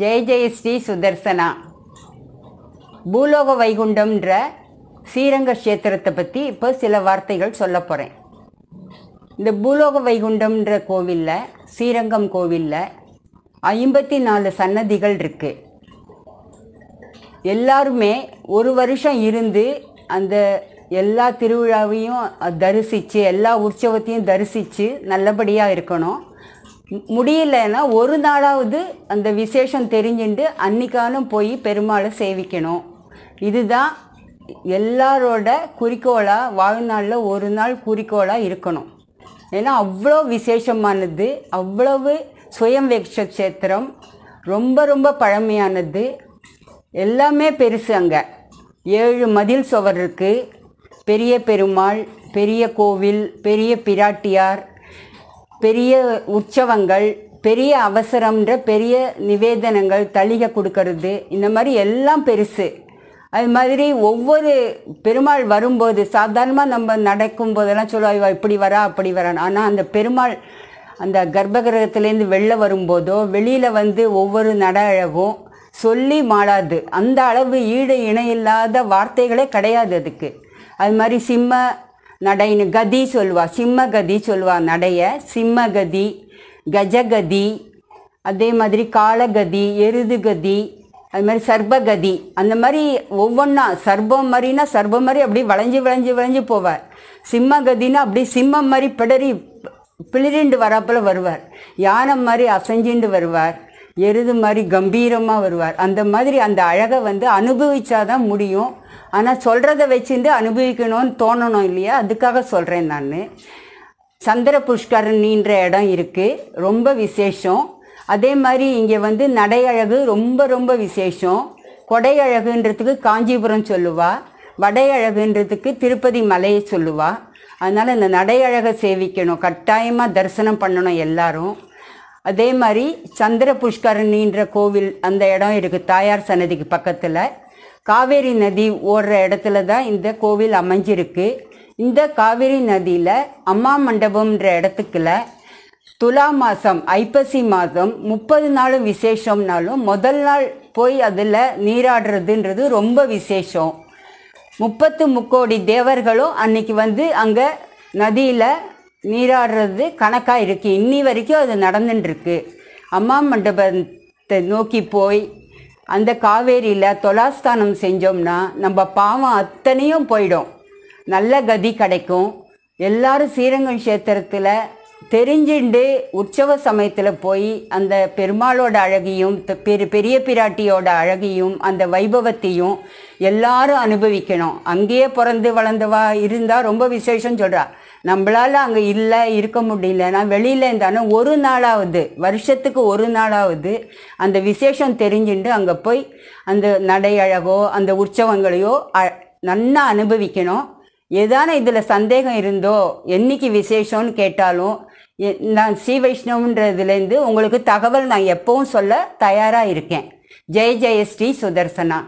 ஜெய ஜெய ஸ்ரீ சுதர்சனா பூலோக வைகுண்டம்ன்ற ஸ்ரீரங்க கஷேத்திரத்தை பற்றி இப்போ சில வார்த்தைகள் சொல்ல போகிறேன் இந்த பூலோக வைகுண்டம்ன்ற கோவிலில் ஸ்ரீரங்கம் கோவிலில் ஐம்பத்தி நாலு சன்னதிகள் இருக்குது எல்லாருமே ஒரு வருஷம் இருந்து அந்த எல்லா திருவிழாவையும் தரிசித்து எல்லா உற்சவத்தையும் தரிசித்து நல்லபடியாக இருக்கணும் முடியலன்னா ஒரு நாளாவது அந்த விசேஷம் தெரிஞ்சுட்டு அன்னைக்காலும் போய் பெருமாளை சேவிக்கணும் இதுதான் எல்லாரோட குறிக்கோளாக வாழ்நாளில் ஒரு நாள் குறிக்கோளாக இருக்கணும் ஏன்னா அவ்வளோ விசேஷமானது அவ்வளவு சுயம் வேக்ஷ ரொம்ப ரொம்ப பழமையானது எல்லாமே பெருசு அங்கே ஏழு மதில் சுவர் இருக்குது பெரிய பெருமாள் பெரிய கோவில் பெரிய பிராட்டியார் பெரிய உற்சவங்கள் பெரிய அவசரம்ன்ற பெரிய நிவேதனங்கள் தளிகை கொடுக்கறது இந்த மாதிரி எல்லாம் பெருசு அது மாதிரி ஒவ்வொரு பெருமாள் வரும்போது சாதாரணமாக நம்ம நடக்கும் போதெல்லாம் சொல்லுவோம் இப்படி வரா அப்படி வரான் ஆனால் அந்த பெருமாள் அந்த கர்ப்பகிரகத்துலேருந்து வெளில வரும்போதோ வெளியில் வந்து ஒவ்வொரு நட அழகும் சொல்லி மாளாது அந்த அளவு ஈடு இணையில்லாத வார்த்தைகளே கிடையாது அதுக்கு அது மாதிரி சிம்ம நடைன்னு கதி சொல்லுவா சிம்ம கதி சொல்லுவா நடைய சிம்ம கதி கஜகதி அதே மாதிரி காலகதி எருதுகதி அது மாதிரி சர்பகதி அந்த மாதிரி ஒவ்வொன்றா சர்பம் மாதிரினா சர்பம் மாதிரி அப்படி வளைஞ்சு வளைஞ்சு வளைஞ்சு போவார் சிம்மகதினா அப்படி சிம்மம் மாதிரி பிடறி பிளிரிண்டு வராப்பில் வருவார் யானை மாதிரி அசைஞ்சுண்டு வருவார் எருது மாதிரி கம்பீரமாக வருவார் அந்த மாதிரி அந்த அழகை வந்து அனுபவிச்சாதான் முடியும் ஆனால் சொல்கிறத வச்சுருந்து அனுபவிக்கணும்னு தோணணும் இல்லையா அதுக்காக சொல்கிறேன் நான் சந்திர புஷ்கரணின்ற இடம் இருக்குது ரொம்ப விசேஷம் அதே மாதிரி இங்கே வந்து நடை அழகு ரொம்ப ரொம்ப விசேஷம் கொடை அழகுன்றதுக்கு காஞ்சிபுரம் சொல்லுவா வடை அழகுன்றதுக்கு திருப்பதி மலையை சொல்லுவா அதனால் இந்த நடை அழகை சேவிக்கணும் கட்டாயமாக தரிசனம் பண்ணணும் எல்லாரும் அதே மாதிரி சந்திர புஷ்கரணின்ற கோவில் அந்த இடம் இருக்குது தாயார் சன்னதிக்கு பக்கத்தில் காவேரி நதி ஓடுற இடத்துல தான் இந்த கோவில் அமைஞ்சிருக்கு இந்த காவேரி நதியில் அம்மா மண்டபம்ன்ற இடத்துக்குள்ள துலா மாதம் ஐப்பசி மாதம் முப்பது நாள் விசேஷம்னாலும் முதல் நாள் போய் அதில் நீராடுறதுன்றது ரொம்ப விசேஷம் முப்பத்து முக்கோடி தேவர்களும் அன்னைக்கு வந்து அங்கே நதியில் நீராடுறது கணக்காக இருக்குது இன்னி வரைக்கும் அது நடந்துட்டுருக்கு அம்மா மண்டபத்தை நோக்கி போய் அந்த காவேரியில் தொலாஸ்தானம் செஞ்சோம்னா நம்ம பாவம் அத்தனையும் போயிடும் நல்ல கதி கிடைக்கும் எல்லாரும் ஸ்ரீரங்கம் கஷேத்திரத்தில் தெரிஞ்சுண்டு உற்சவ சமயத்தில் போய் அந்த பெருமாளோட அழகியும் பெரு பெரிய பிராட்டியோட அழகியும் அந்த வைபவத்தையும் எல்லாரும் அனுபவிக்கணும் அங்கேயே பிறந்து வளர்ந்தவா இருந்தால் ரொம்ப விசேஷம் சொல்கிறா நம்மளால் அங்கே இல்லை இருக்க முடியலன்னா வெளியில் இருந்தாலும் ஒரு நாளாவது வருஷத்துக்கு ஒரு நாளாவது அந்த விசேஷம் தெரிஞ்சுட்டு அங்கே போய் அந்த நடை அழகோ அந்த உற்சவங்களையோ நன்னா அனுபவிக்கணும் எதான இதில் சந்தேகம் இருந்தோ என்னைக்கு விசேஷம்னு கேட்டாலும் நான் ஸ்ரீ வைஷ்ணவன்றதுலேருந்து உங்களுக்கு தகவல் நான் எப்பவும் சொல்ல தயாராக இருக்கேன் ஜெய் ஸ்ரீ சுதர்சனா